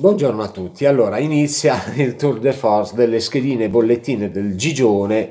Buongiorno a tutti, allora inizia il tour de force delle schedine bollettine del Gigione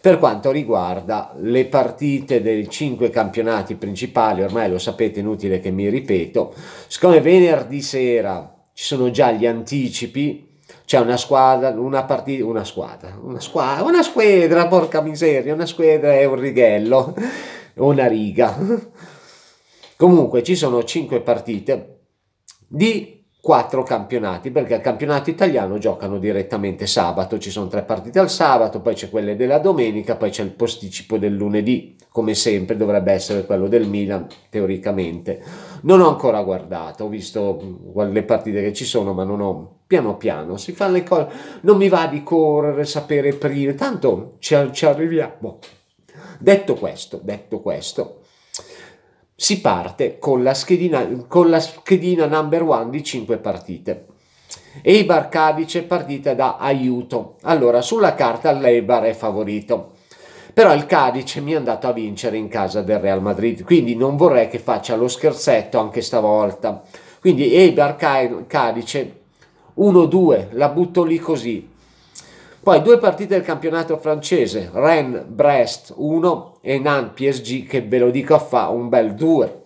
per quanto riguarda le partite dei cinque campionati principali, ormai lo sapete, inutile che mi ripeto, siccome venerdì sera ci sono già gli anticipi, c'è una squadra, una partita, una squadra, una squadra, una squadra, porca miseria, una squadra è un righello, una riga. Comunque ci sono cinque partite di quattro campionati, perché al campionato italiano giocano direttamente sabato, ci sono tre partite al sabato, poi c'è quelle della domenica, poi c'è il posticipo del lunedì, come sempre dovrebbe essere quello del Milan teoricamente. Non ho ancora guardato, ho visto mm, le partite che ci sono, ma non ho piano piano, si fanno le cose, non mi va di correre, sapere aprire, tanto ci arriviamo. Detto questo, detto questo, si parte con la schedina, con la schedina number one di 5 partite. Eibar Cadice partita da aiuto. Allora, sulla carta l'Eibar è favorito. Però il Cadice mi è andato a vincere in casa del Real Madrid, quindi non vorrei che faccia lo scherzetto anche stavolta. Quindi Eibar Cadice 1-2, la butto lì così. Poi due partite del campionato francese, Rennes Brest 1 e Nantes PSG che ve lo dico fa un bel 2.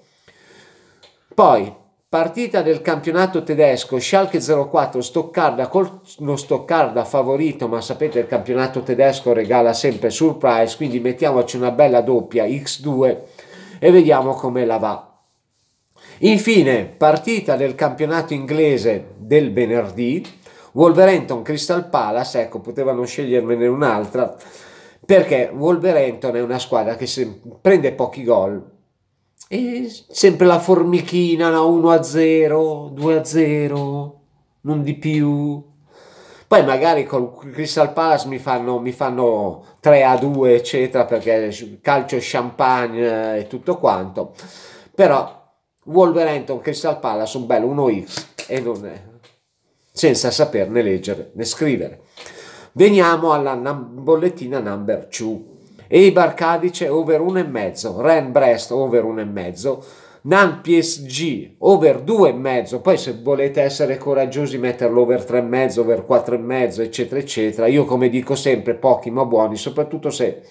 Poi partita del campionato tedesco, Schalke 04 Stoccarda con lo Stoccarda favorito, ma sapete il campionato tedesco regala sempre surprise, quindi mettiamoci una bella doppia X2 e vediamo come la va. Infine, partita del campionato inglese del venerdì, Wolverhampton Crystal Palace, ecco, potevano scegliermene un'altra, perché Wolverhampton è una squadra che prende pochi gol, e sempre la formichina, no? 1-0, 2-0, non di più. Poi magari con Crystal Palace mi fanno, mi fanno 3-2, eccetera, perché calcio champagne eh, e tutto quanto. Però Wolverhampton, Crystal Palace, un bello 1x e non è senza saperne leggere né scrivere. Veniamo alla nam- bollettina number 2. Eibar Cadice over 1,5, Ren Brest over 1,5, Nan PSG over 2,5, poi se volete essere coraggiosi metterlo over 3,5, over 4,5, eccetera, eccetera. Io come dico sempre, pochi ma buoni, soprattutto se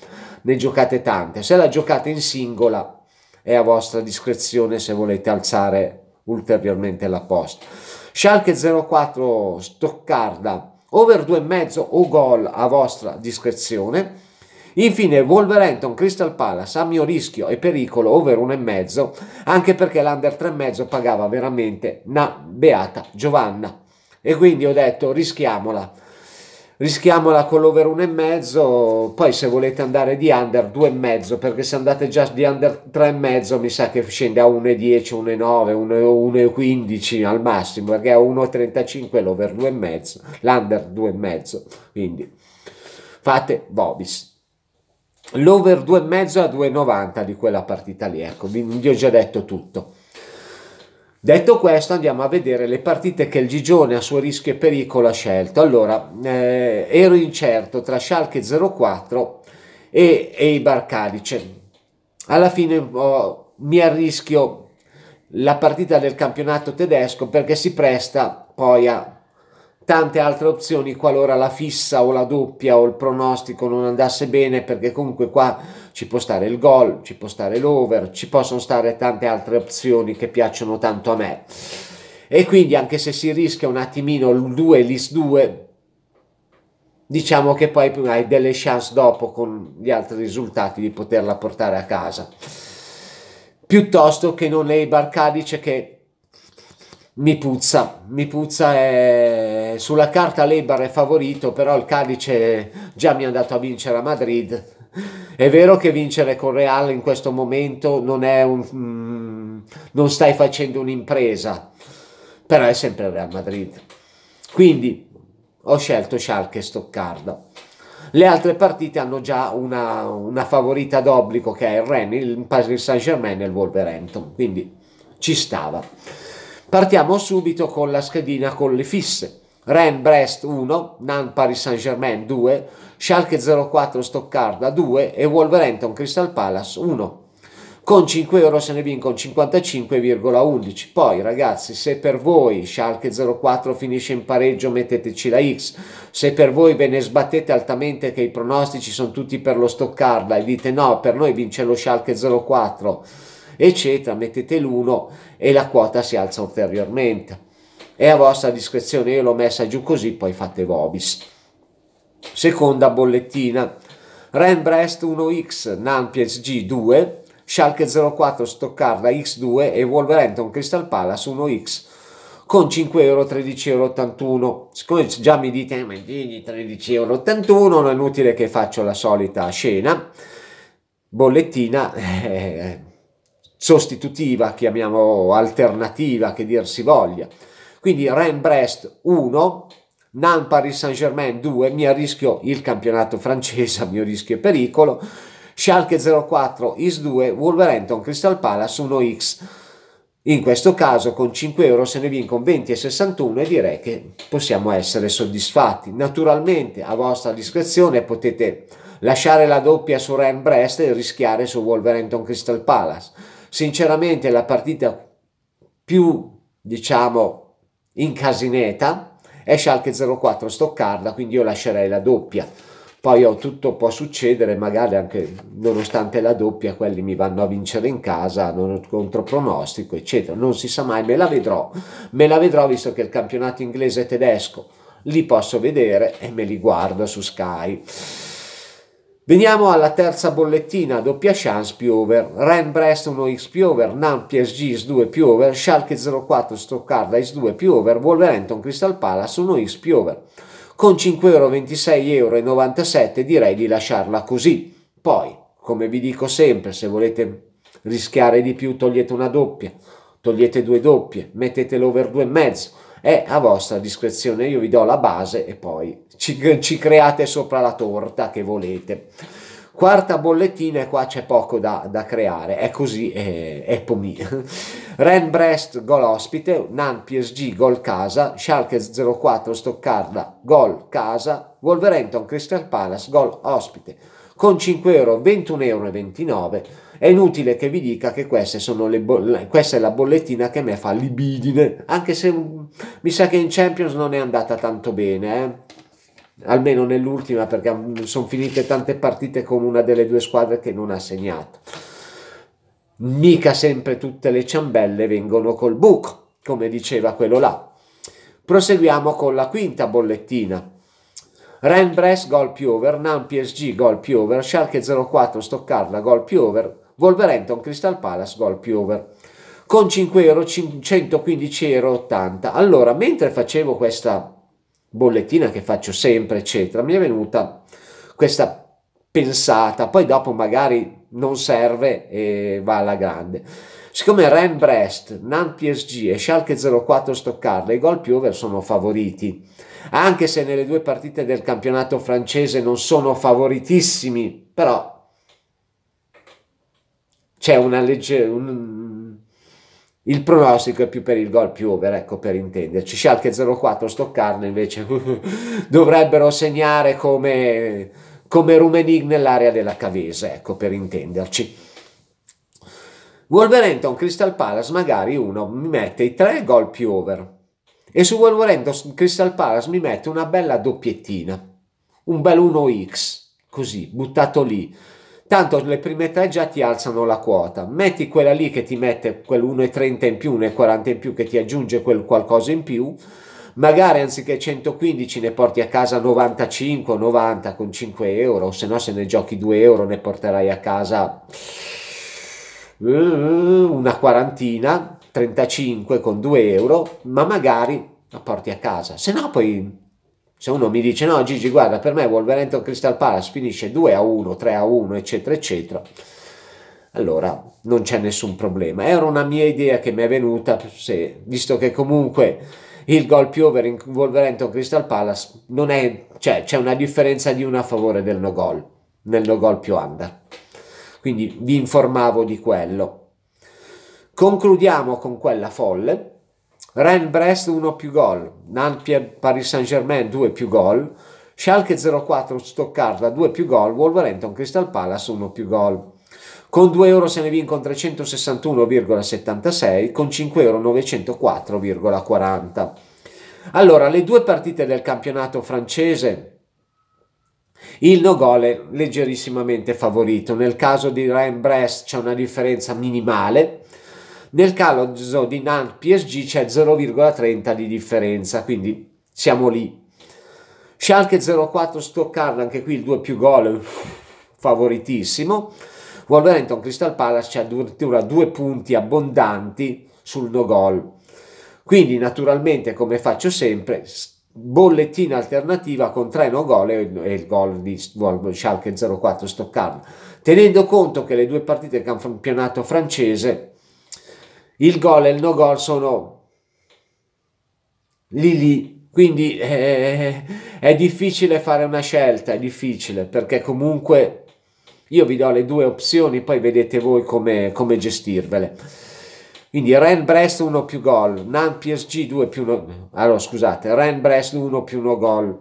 ne giocate tante. Se la giocate in singola è a vostra discrezione se volete alzare ulteriormente la posta Schalke 04 Stoccarda, over 2,5 o gol a vostra discrezione. Infine Wolverhampton, Crystal Palace a mio rischio e pericolo over 1,5 anche perché l'under 3,5 pagava veramente una beata Giovanna. E quindi ho detto rischiamola rischiamola con l'over 1,5 poi se volete andare di under 2,5 perché se andate già di under 3,5 mi sa che scende a 1,10 1,9 1,15 al massimo perché a 1,35 l'over 2,5 l'under 2,5 quindi fate Bobis l'over 2,5 a 2,90 di quella partita lì ecco vi, vi ho già detto tutto Detto questo andiamo a vedere le partite che il Gigione a suo rischio e pericolo ha scelto. Allora, eh, ero incerto tra Schalke 04 e Eibar Cadice. Alla fine oh, mi arrischio la partita del campionato tedesco perché si presta poi a tante altre opzioni qualora la fissa o la doppia o il pronostico non andasse bene perché comunque qua ci può stare il gol, ci può stare l'over, ci possono stare tante altre opzioni che piacciono tanto a me. E quindi anche se si rischia un attimino l'2 l'is 2, diciamo che poi hai delle chance dopo con gli altri risultati di poterla portare a casa. Piuttosto che non Eibar Cadice che mi puzza, mi puzza è... sulla carta l'Eibar è favorito, però il Cadice già mi è andato a vincere a Madrid, è vero che vincere con Real in questo momento non è un... Mm, non stai facendo un'impresa, però è sempre Real Madrid. Quindi ho scelto Schalke e Stoccarda. Le altre partite hanno già una, una favorita d'obbligo che è il Rennes, il Paris Saint Germain e il Wolverhampton, quindi ci stava. Partiamo subito con la schedina con le fisse. Rennes Brest 1, Nantes Paris Saint Germain 2, Schalke 04 Stoccarda 2 e Wolverhampton Crystal Palace 1. Con 5 euro se ne vincono 55,11. Poi ragazzi, se per voi Schalke 04 finisce in pareggio metteteci la X. Se per voi ve ne sbattete altamente che i pronostici sono tutti per lo Stoccarda e dite no, per noi vince lo Schalke 04 eccetera, mettete l'1 e la quota si alza ulteriormente. È a vostra discrezione, io l'ho messa giù così, poi fate vobis. Seconda bollettina. Rembrandt 1X, Nan PSG 2, Schalke 04 Stoccarda X2 e Wolverhampton Crystal Palace 1X con 5 euro 13,81 euro. Siccome già mi dite, eh, ma digli 13,81 euro, non è inutile che faccio la solita scena, bollettina eh, sostitutiva, chiamiamo alternativa, che dir si voglia. Quindi Rembrandt 1, Nantes Paris Saint-Germain 2, mi arrischio il campionato francese, a mio rischio e pericolo, Schalke 04 IS 2, Wolverhampton Crystal Palace 1X. In questo caso con 5 euro se ne vinco 20 e 61 e direi che possiamo essere soddisfatti. Naturalmente a vostra discrezione potete lasciare la doppia su Ren Brest e rischiare su Wolverhampton Crystal Palace. Sinceramente la partita più diciamo incasineta è Schalke 04 Stoccarda, quindi io lascerei la doppia. Poi ho tutto può succedere, magari anche nonostante la doppia, quelli mi vanno a vincere in casa, non, ho contro pronostico, eccetera. Non si sa mai, me la vedrò. Me la vedrò visto che il campionato inglese e tedesco li posso vedere e me li guardo su Sky. Veniamo alla terza bollettina, doppia chance piover, Ren Brest 1 X piover, Nan PSG S2 piover, Schalke 04 Stoccarda S2 piover, Wolverhampton Crystal Palace 1 X piover. Con 5,26 euro direi di lasciarla così. Poi, come vi dico sempre, se volete rischiare di più togliete una doppia, togliete due doppie, mettete l'over 2,5 è a vostra discrezione, io vi do la base e poi ci, ci create sopra la torta che volete. Quarta bollettina e qua c'è poco da, da, creare, è così, è, è Pomi. Ren Brest gol ospite, Nan PSG gol casa, Schalke 04 Stoccarda gol casa, Wolverhampton Crystal Palace gol ospite con 5 euro 21,29 euro è inutile che vi dica che boll- questa è la bollettina che me fa libidine, anche se mi sa che in Champions non è andata tanto bene, eh? almeno nell'ultima perché sono finite tante partite con una delle due squadre che non ha segnato. Mica sempre tutte le ciambelle vengono col buco, come diceva quello là. Proseguiamo con la quinta bollettina. Ren brest gol più over, Nan PSG gol più over, Schalke 04 Stoccarda gol più over, Wolverhampton Crystal Palace gol più over. Con 5 euro 115,80 euro. Allora, mentre facevo questa bollettina che faccio sempre, eccetera, mi è venuta questa pensata, poi dopo magari non serve e va alla grande. Siccome Ren Brest, Nan PSG e Schalke 04 Stoccarda, i gol più over sono favoriti anche se nelle due partite del campionato francese non sono favoritissimi, però c'è una legge... Un, il pronostico è più per il gol più over, ecco per intenderci. Schalke 04 Stoccarda invece dovrebbero segnare come, come Rumenig nell'area della Cavese, ecco per intenderci. Wolverhampton Crystal Palace magari uno mi mette i tre gol più over. E su Wolverhampton Crystal Palace mi mette una bella doppiettina, un bel 1x, così, buttato lì. Tanto le prime tre già ti alzano la quota. Metti quella lì che ti mette quell'1,30 in più, 1,40 in più, che ti aggiunge quel qualcosa in più. Magari anziché 115 ne porti a casa 95, 90 con 5 euro, se no se ne giochi 2 euro ne porterai a casa eh, una quarantina 35 con 2 euro, ma magari la porti a casa. Se no poi, se uno mi dice no Gigi guarda per me Wolverhampton Crystal Palace finisce 2 a 1, 3 a 1 eccetera eccetera, allora non c'è nessun problema. Era una mia idea che mi è venuta, se, visto che comunque il gol più over in Wolverhampton Crystal Palace non è, cioè c'è una differenza di 1 a favore del no gol, nel no gol più under. Quindi vi informavo di quello. Concludiamo con quella folle. Rennes Brest 1 più gol, Nantes Paris Saint-Germain 2 più gol, Schalke 04 Stoccarda 2 più gol, Wolverhampton Crystal Palace 1 più gol. Con 2 euro se ne vincono 361,76, con 5 euro 904,40. Allora, le due partite del campionato francese, il no gol è leggerissimamente favorito. Nel caso di Rennes Brest c'è una differenza minimale, nel caso di Nantes PSG c'è 0,30 di differenza, quindi siamo lì. Schalke 0,4 Stoccarda, anche qui il 2 più gol favoritissimo. Wolverhampton Crystal Palace c'è addirittura due punti abbondanti sul no gol. Quindi naturalmente come faccio sempre bollettina alternativa con tre no gol e il gol di Schalke 04 Stoccarda tenendo conto che le due partite del campionato francese il gol e il no gol sono lì lì, quindi eh, eh, è difficile fare una scelta, è difficile perché comunque io vi do le due opzioni, poi vedete voi come, come gestirvele. Quindi Ren Brest 1 più gol, Nan PSG 2 più 1 allora scusate, Ren Brest 1 più 1 gol,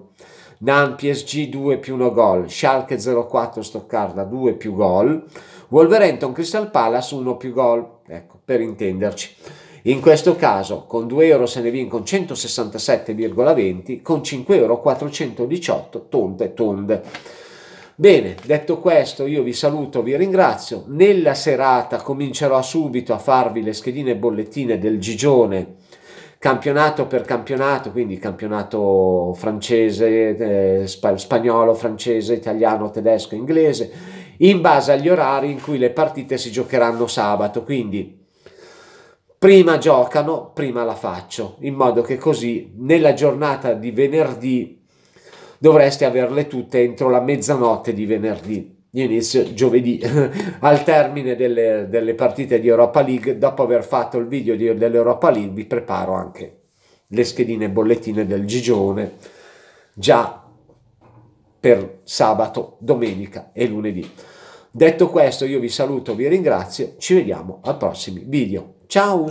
Nan PSG 2 più 1 gol, Schalke 04 Stoccarda 2 più gol, Wolverhampton Crystal Palace 1 più gol ecco, per intenderci. In questo caso con 2 euro se ne vincono 167,20, con 5 euro 418 tonde tonde. Bene, detto questo io vi saluto, vi ringrazio. Nella serata comincerò subito a farvi le schedine bollettine del Gigione, campionato per campionato, quindi campionato francese, eh, spagnolo, francese, italiano, tedesco, inglese in base agli orari in cui le partite si giocheranno sabato. Quindi prima giocano, prima la faccio, in modo che così nella giornata di venerdì dovreste averle tutte entro la mezzanotte di venerdì. Io inizio giovedì al termine delle, delle, partite di Europa League. Dopo aver fatto il video dell'Europa League, vi preparo anche le schedine bollettine del Gigione già per sabato, domenica e lunedì. Detto questo io vi saluto, vi ringrazio, ci vediamo al prossimo video. Ciao!